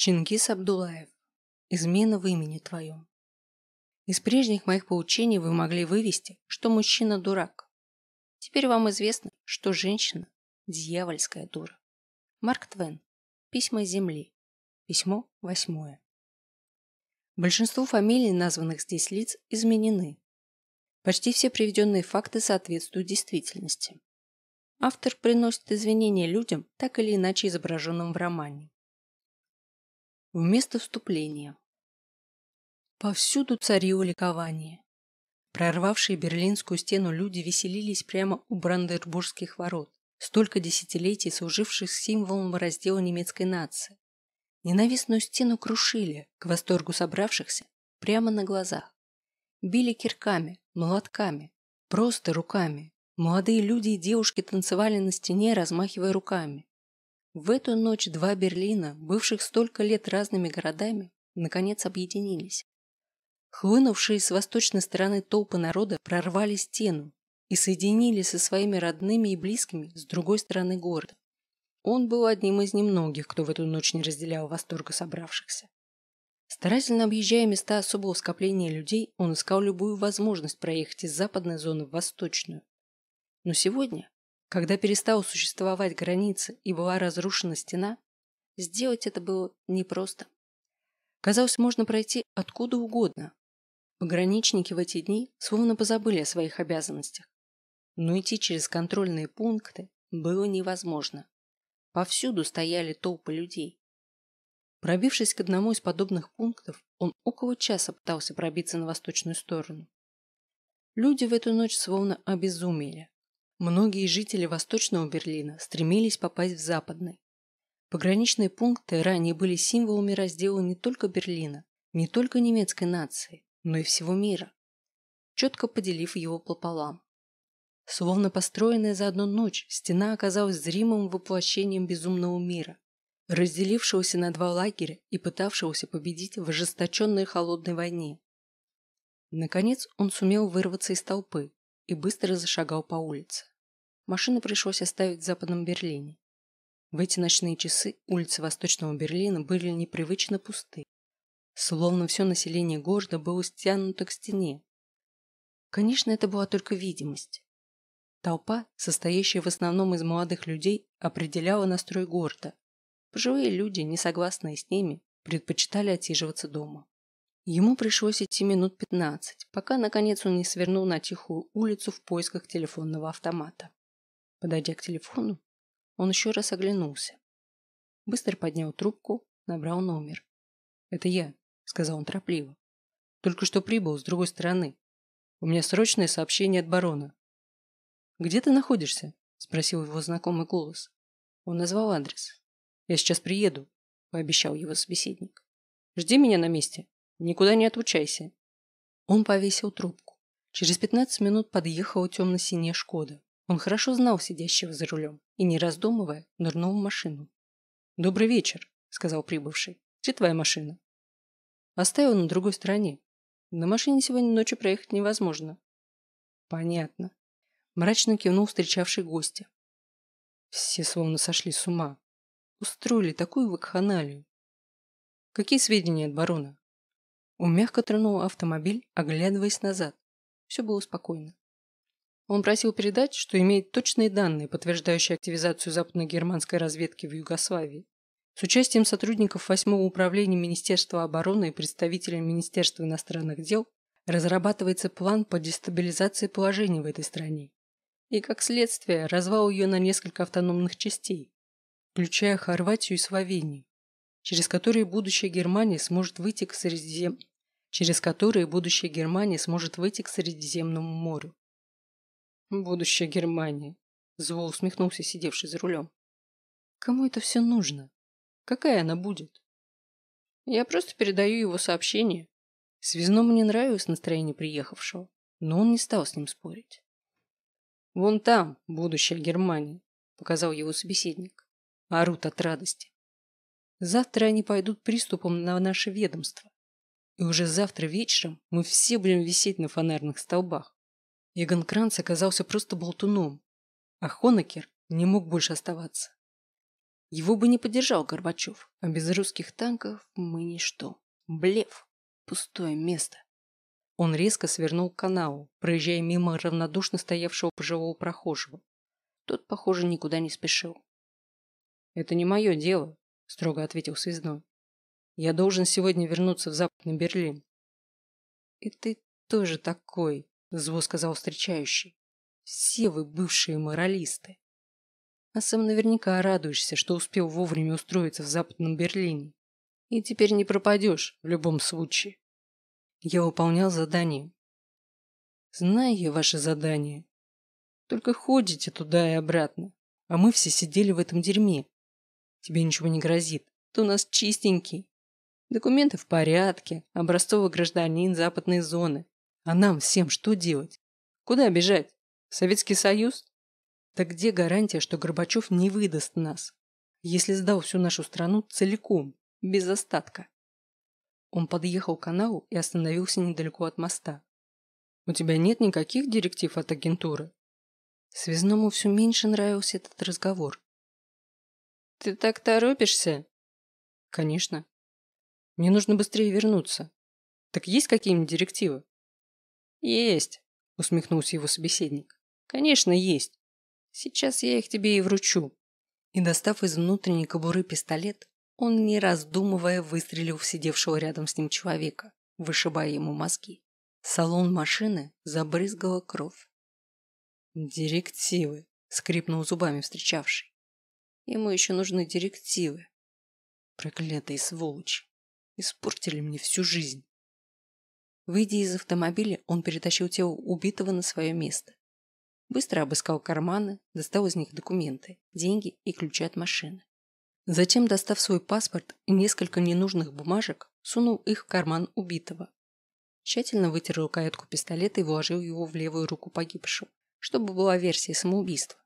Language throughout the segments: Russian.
Чингис Абдулаев. Измена в имени твоем. Из прежних моих поучений вы могли вывести, что мужчина дурак. Теперь вам известно, что женщина – дьявольская дура. Марк Твен. Письма Земли. Письмо восьмое. Большинство фамилий, названных здесь лиц, изменены. Почти все приведенные факты соответствуют действительности. Автор приносит извинения людям, так или иначе изображенным в романе. Вместо вступления. Повсюду царило ликование. Прорвавшие берлинскую стену люди веселились прямо у Брандербургских ворот, столько десятилетий служивших символом раздела немецкой нации. Ненавистную стену крушили, к восторгу собравшихся, прямо на глазах. Били кирками, молотками, просто руками. Молодые люди и девушки танцевали на стене, размахивая руками. В эту ночь два Берлина, бывших столько лет разными городами, наконец объединились. Хлынувшие с восточной стороны толпы народа прорвали стену и соединили со своими родными и близкими с другой стороны города. Он был одним из немногих, кто в эту ночь не разделял восторга собравшихся. Старательно объезжая места особого скопления людей, он искал любую возможность проехать из западной зоны в восточную. Но сегодня когда перестала существовать граница и была разрушена стена, сделать это было непросто. Казалось, можно пройти откуда угодно. Пограничники в эти дни словно позабыли о своих обязанностях. Но идти через контрольные пункты было невозможно. Повсюду стояли толпы людей. Пробившись к одному из подобных пунктов, он около часа пытался пробиться на восточную сторону. Люди в эту ночь словно обезумели. Многие жители Восточного Берлина стремились попасть в Западный. Пограничные пункты ранее были символами раздела не только Берлина, не только немецкой нации, но и всего мира, четко поделив его пополам. Словно построенная за одну ночь, стена оказалась зримым воплощением безумного мира, разделившегося на два лагеря и пытавшегося победить в ожесточенной холодной войне. Наконец он сумел вырваться из толпы, и быстро зашагал по улице. Машину пришлось оставить в Западном Берлине. В эти ночные часы улицы Восточного Берлина были непривычно пусты, словно все население города было стянуто к стене. Конечно, это была только видимость. Толпа, состоящая в основном из молодых людей, определяла настрой города. Пожилые люди, не согласные с ними, предпочитали отсиживаться дома. Ему пришлось идти минут 15, пока наконец он не свернул на тихую улицу в поисках телефонного автомата. Подойдя к телефону, он еще раз оглянулся. Быстро поднял трубку, набрал номер. «Это я», — сказал он торопливо. «Только что прибыл с другой стороны. У меня срочное сообщение от барона». «Где ты находишься?» — спросил его знакомый голос. Он назвал адрес. «Я сейчас приеду», — пообещал его собеседник. «Жди меня на месте». Никуда не отлучайся. Он повесил трубку. Через 15 минут подъехала темно-синяя «Шкода». Он хорошо знал сидящего за рулем и, не раздумывая, нырнул в машину. «Добрый вечер», — сказал прибывший. «Где твоя машина?» «Оставил на другой стороне. На машине сегодня ночью проехать невозможно». «Понятно», — мрачно кивнул встречавший гостя. Все словно сошли с ума. Устроили такую вакханалию. «Какие сведения от барона?» Он мягко тронул автомобиль, оглядываясь назад. Все было спокойно. Он просил передать, что имеет точные данные, подтверждающие активизацию западно-германской разведки в Югославии. С участием сотрудников 8-го управления Министерства обороны и представителей Министерства иностранных дел разрабатывается план по дестабилизации положения в этой стране и, как следствие, развал ее на несколько автономных частей, включая Хорватию и Словению через которые будущее Германии сможет выйти к Средизем... через которые будущее Германии сможет выйти к Средиземному морю. Будущее Германии, зло усмехнулся сидевший за рулем. Кому это все нужно? Какая она будет? Я просто передаю его сообщение. Связному не нравилось настроение приехавшего, но он не стал с ним спорить. «Вон там будущее Германии», — показал его собеседник. Орут от радости. Завтра они пойдут приступом на наше ведомство. И уже завтра вечером мы все будем висеть на фонарных столбах. Яган Кранц оказался просто болтуном, а Хонакер не мог больше оставаться. Его бы не поддержал Горбачев, а без русских танков мы ничто. Блев, Пустое место. Он резко свернул к каналу, проезжая мимо равнодушно стоявшего пожилого прохожего. Тот, похоже, никуда не спешил. «Это не мое дело», строго ответил связной. Я должен сегодня вернуться в Западный Берлин. И ты тоже такой, зло сказал встречающий. Все вы бывшие моралисты. А сам наверняка радуешься, что успел вовремя устроиться в Западном Берлине. И теперь не пропадешь в любом случае. Я выполнял задание. Знаю я ваше задание. Только ходите туда и обратно. А мы все сидели в этом дерьме, тебе ничего не грозит. Ты у нас чистенький. Документы в порядке, образцовый гражданин западной зоны. А нам всем что делать? Куда бежать? В Советский Союз? Так где гарантия, что Горбачев не выдаст нас, если сдал всю нашу страну целиком, без остатка? Он подъехал к каналу и остановился недалеко от моста. «У тебя нет никаких директив от агентуры?» Связному все меньше нравился этот разговор. Ты так торопишься? Конечно. Мне нужно быстрее вернуться. Так есть какие-нибудь директивы? Есть, усмехнулся его собеседник. Конечно, есть. Сейчас я их тебе и вручу. И достав из внутренней кобуры пистолет, он, не раздумывая, выстрелил в сидевшего рядом с ним человека, вышибая ему мозги. Салон машины забрызгала кровь. «Директивы», — скрипнул зубами встречавший. Ему еще нужны директивы. Проклятые сволочи. Испортили мне всю жизнь. Выйдя из автомобиля, он перетащил тело убитого на свое место. Быстро обыскал карманы, достал из них документы, деньги и ключи от машины. Затем, достав свой паспорт и несколько ненужных бумажек, сунул их в карман убитого. Тщательно вытер рукоятку пистолета и вложил его в левую руку погибшего, чтобы была версия самоубийства.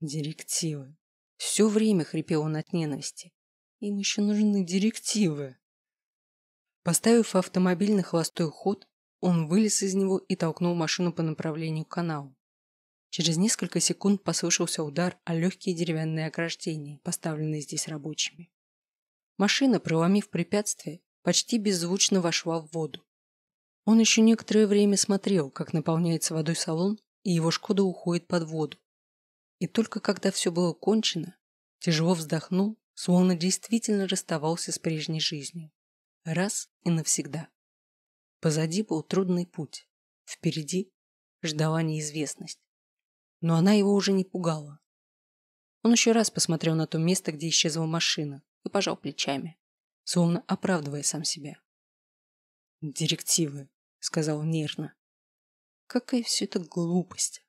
Директивы. Все время хрипел он от ненависти. Им еще нужны директивы. Поставив автомобиль на холостой ход, он вылез из него и толкнул машину по направлению к каналу. Через несколько секунд послышался удар о легкие деревянные ограждения, поставленные здесь рабочими. Машина, проломив препятствие, почти беззвучно вошла в воду. Он еще некоторое время смотрел, как наполняется водой салон, и его «Шкода» уходит под воду, и только когда все было кончено, тяжело вздохнул, словно действительно расставался с прежней жизнью. Раз и навсегда. Позади был трудный путь. Впереди ждала неизвестность. Но она его уже не пугала. Он еще раз посмотрел на то место, где исчезла машина, и пожал плечами, словно оправдывая сам себя. «Директивы», — сказал нервно. «Какая все это глупость!»